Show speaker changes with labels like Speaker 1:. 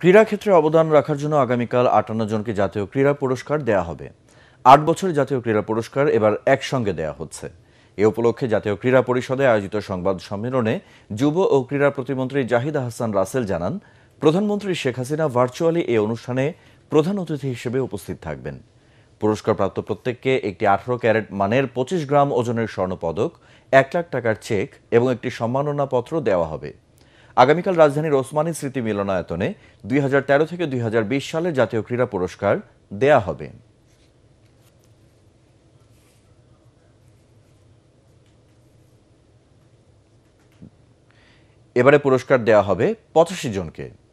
Speaker 1: ক্রীড়া ক্ষেত্রে অবদান রাখার জন্য আগামীকাল আটান্ন জনকে জাতীয় ক্রীড়া পুরস্কার দেয়া হবে আট বছর জাতীয় ক্রীড়া পুরস্কার এবার একসঙ্গে দেয়া হচ্ছে এ উপলক্ষে জাতীয় ক্রীড়া পরিষদে আয়োজিত সংবাদ সম্মেলনে যুব ও ক্রীড়া প্রতিমন্ত্রী জাহিদা হাসান রাসেল জানান প্রধানমন্ত্রী শেখ হাসিনা ভার্চুয়ালি এই অনুষ্ঠানে প্রধান অতিথি হিসেবে উপস্থিত থাকবেন পুরস্কারপ্রাপ্ত প্রত্যেককে একটি আঠারো ক্যারেট মানের পঁচিশ গ্রাম ওজনের স্বর্ণপদক এক লাখ টাকার চেক এবং একটি সম্মাননা পত্র দেওয়া হবে আগামীকাল রাজধানীর ওসমানী স্মৃতি মিলনায়তনে দুই থেকে দুই সালের জাতীয় ক্রীড়া পুরস্কার দেয়া হবে এবারে পুরস্কার দেয়া হবে পঁচাশি জনকে